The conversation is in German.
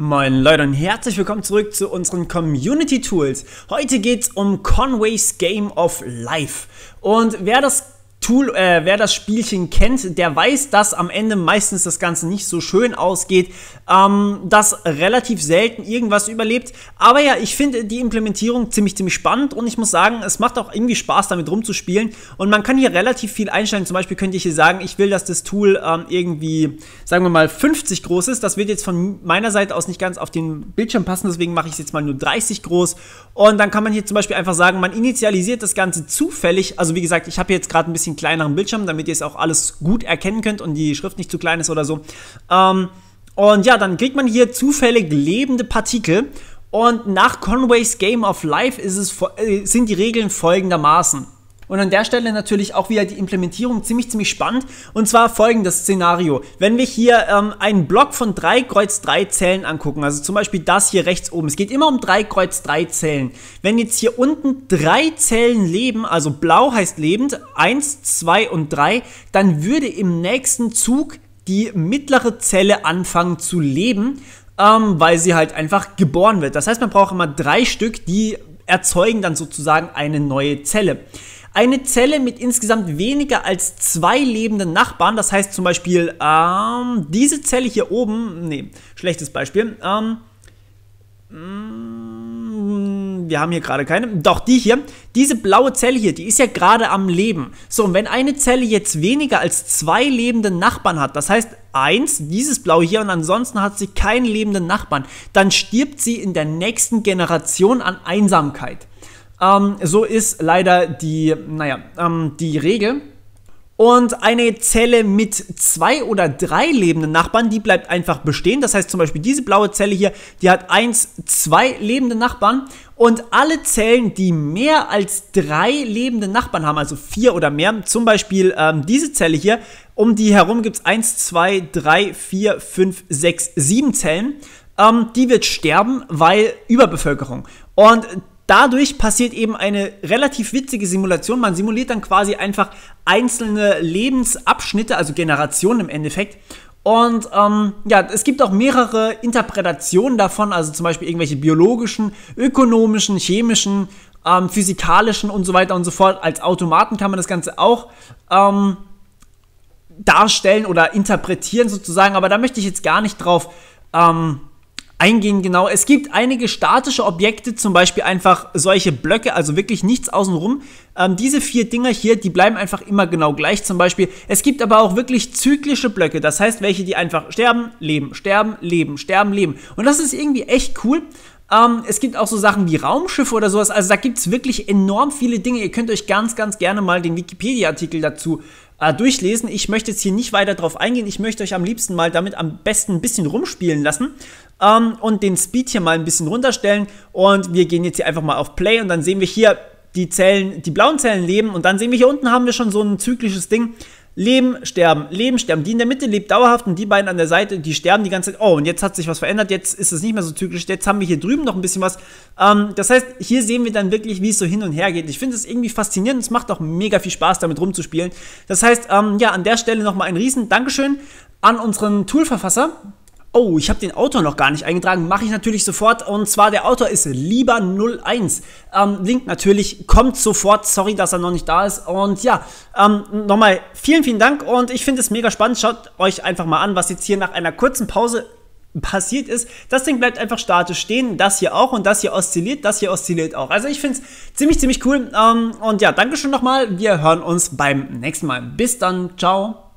Moin Leute und herzlich willkommen zurück zu unseren Community Tools. Heute geht's um Conway's Game of Life. Und wer das Tool, äh, wer das Spielchen kennt, der weiß, dass am Ende meistens das Ganze nicht so schön ausgeht, ähm, dass relativ selten irgendwas überlebt. Aber ja, ich finde die Implementierung ziemlich, ziemlich spannend und ich muss sagen, es macht auch irgendwie Spaß, damit rumzuspielen. Und man kann hier relativ viel einstellen. Zum Beispiel könnte ich hier sagen, ich will, dass das Tool ähm, irgendwie, sagen wir mal, 50 groß ist. Das wird jetzt von meiner Seite aus nicht ganz auf den Bildschirm passen, deswegen mache ich es jetzt mal nur 30 groß. Und dann kann man hier zum Beispiel einfach sagen, man initialisiert das Ganze zufällig. Also wie gesagt, ich habe jetzt gerade ein bisschen kleineren Bildschirm, damit ihr es auch alles gut erkennen könnt und die Schrift nicht zu klein ist oder so. Ähm, und ja, dann kriegt man hier zufällig lebende Partikel. Und nach Conways Game of Life ist es, äh, sind die Regeln folgendermaßen. Und an der Stelle natürlich auch wieder die Implementierung ziemlich, ziemlich spannend. Und zwar folgendes Szenario. Wenn wir hier ähm, einen Block von 3 Kreuz 3 Zellen angucken, also zum Beispiel das hier rechts oben, es geht immer um 3 Kreuz 3 Zellen. Wenn jetzt hier unten 3 Zellen leben, also blau heißt lebend, 1, 2 und 3, dann würde im nächsten Zug die mittlere Zelle anfangen zu leben, ähm, weil sie halt einfach geboren wird. Das heißt, man braucht immer drei Stück, die erzeugen dann sozusagen eine neue Zelle eine Zelle mit insgesamt weniger als zwei lebenden Nachbarn, das heißt zum Beispiel ähm, diese Zelle hier oben, nee, schlechtes Beispiel, ähm, mm, wir haben hier gerade keine, doch die hier, diese blaue Zelle hier, die ist ja gerade am Leben. So, und wenn eine Zelle jetzt weniger als zwei lebende Nachbarn hat, das heißt eins, dieses blaue hier, und ansonsten hat sie keinen lebenden Nachbarn, dann stirbt sie in der nächsten Generation an Einsamkeit. Ähm, so ist leider die, naja, ähm, die Regel. Und eine Zelle mit zwei oder drei lebenden Nachbarn, die bleibt einfach bestehen. Das heißt zum Beispiel diese blaue Zelle hier, die hat eins, zwei lebende Nachbarn. Und alle Zellen, die mehr als drei lebende Nachbarn haben, also vier oder mehr, zum Beispiel ähm, diese Zelle hier, um die herum gibt es eins, zwei, drei, vier, fünf, sechs, sieben Zellen, ähm, die wird sterben, weil Überbevölkerung. Und dadurch passiert eben eine relativ witzige Simulation. Man simuliert dann quasi einfach einzelne Lebensabschnitte, also Generationen im Endeffekt. Und ähm, ja, es gibt auch mehrere Interpretationen davon, also zum Beispiel irgendwelche biologischen, ökonomischen, chemischen, ähm, physikalischen und so weiter und so fort. Als Automaten kann man das Ganze auch ähm, darstellen oder interpretieren sozusagen, aber da möchte ich jetzt gar nicht drauf ähm, eingehen. Genau, es gibt einige statische Objekte, zum Beispiel einfach solche Blöcke, also wirklich nichts außenrum. Ähm, diese vier Dinger hier, die bleiben einfach immer genau gleich. Zum Beispiel, es gibt aber auch wirklich zyklische Blöcke, das heißt welche, die einfach sterben, leben, sterben, leben, sterben, leben. Und das ist irgendwie echt cool. Ähm, es gibt auch so Sachen wie Raumschiffe oder sowas. Also da gibt es wirklich enorm viele Dinge. Ihr könnt euch ganz, ganz gerne mal den Wikipedia-Artikel dazu äh, durchlesen. Ich möchte jetzt hier nicht weiter drauf eingehen. Ich möchte euch am liebsten mal damit am besten ein bisschen rumspielen lassen ähm, und den Speed hier mal ein bisschen runterstellen. Und wir gehen jetzt hier einfach mal auf Play und dann sehen wir hier die Zellen, die blauen Zellen leben und dann sehen wir hier unten haben wir schon so ein zyklisches Ding, Leben, sterben, Leben, sterben. Die in der Mitte lebt dauerhaft und die beiden an der Seite, die sterben die ganze Zeit. Oh, und jetzt hat sich was verändert, jetzt ist es nicht mehr so zyklisch, jetzt haben wir hier drüben noch ein bisschen was. Ähm, das heißt, hier sehen wir dann wirklich, wie es so hin und her geht. Ich finde es irgendwie faszinierend, es macht auch mega viel Spaß, damit rumzuspielen. Das heißt, ähm, ja, an der Stelle nochmal ein riesen Dankeschön an unseren Toolverfasser, Oh, ich habe den Autor noch gar nicht eingetragen. Mache ich natürlich sofort. Und zwar der Autor ist Lieber01. Ähm, Link natürlich kommt sofort. Sorry, dass er noch nicht da ist. Und ja, ähm, nochmal vielen, vielen Dank. Und ich finde es mega spannend. Schaut euch einfach mal an, was jetzt hier nach einer kurzen Pause passiert ist. Das Ding bleibt einfach statisch stehen. Das hier auch und das hier oszilliert. Das hier oszilliert auch. Also ich finde es ziemlich, ziemlich cool. Ähm, und ja, Dankeschön nochmal. Wir hören uns beim nächsten Mal. Bis dann. Ciao.